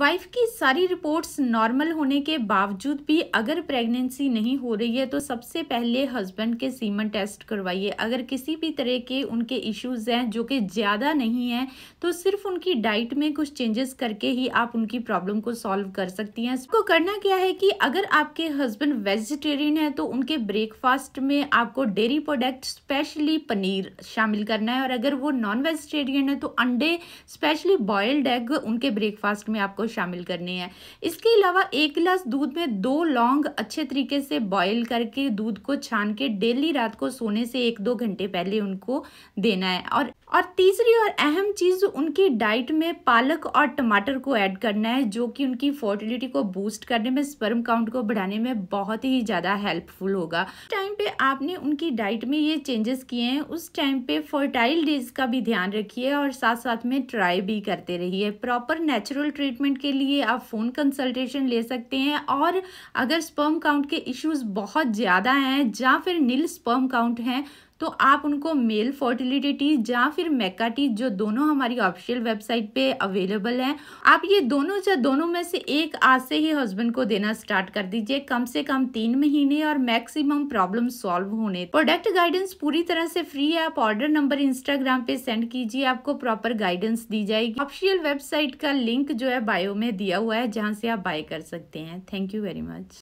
wife की सारी reports normal होने के बावजूद भी अगर प्रेगनेंसी नहीं हो रही है तो सबसे पहले हस्बैंड के सीमन टेस्ट करवाइए अगर किसी भी तरह के उनके इश्यूज हैं जो कि ज़्यादा नहीं हैं तो सिर्फ उनकी डाइट में कुछ चेंजेस करके ही आप उनकी प्रॉब्लम को सॉल्व कर सकती हैं इसको करना क्या है कि अगर आपके हस्बैंड वेजिटेरियन है तो उनके ब्रेकफास्ट में आपको डेयरी प्रोडक्ट स्पेशली पनीर शामिल करना है और अगर वो नॉन वेजिटेरियन है तो अंडे स्पेशली बॉयल्ड एग उनके ब्रेकफास्ट में आपको आपको शामिल करने हैं इसके अलावा एक गिलास दूध में दो लौंग अच्छे तरीके से बॉयल करके दूध को छान के डेली रात को सोने से एक दो घंटे पहले उनको देना है और और तीसरी और अहम चीज़ उनकी डाइट में पालक और टमाटर को ऐड करना है जो कि उनकी फर्टिलिटी को बूस्ट करने में स्पर्म काउंट को बढ़ाने में बहुत ही ज़्यादा हेल्पफुल होगा टाइम पे आपने उनकी डाइट में ये चेंजेस किए हैं उस टाइम पे फर्टाइल डेज का भी ध्यान रखिए और साथ साथ में ट्राई भी करते रहिए प्रॉपर नेचुरल ट्रीटमेंट अपॉइंटमेंट के लिए आप फ़ोन कंसल्टेशन ले सकते हैं और अगर स्पर्म काउंट के इश्यूज बहुत ज़्यादा हैं या फिर नील स्पर्म काउंट हैं तो आप उनको मेल फर्टिलिटी टीज या फिर मेका टीज जो दोनों हमारी ऑफिशियल वेबसाइट पे अवेलेबल हैं आप ये दोनों या दोनों में से एक आज से ही हस्बैंड को देना स्टार्ट कर दीजिए कम से कम तीन महीने और मैक्सिमम प्रॉब्लम सॉल्व होने प्रोडक्ट गाइडेंस पूरी तरह से फ्री है आप ऑर्डर नंबर इंस्टाग्राम पे सेंड कीजिए आपको प्रॉपर गाइडेंस दी जाएगी ऑफिशियल वेबसाइट का लिंक जो है बायो में दिया हुआ है जहाँ से आप बाय कर सकते हैं थैंक यू वेरी मच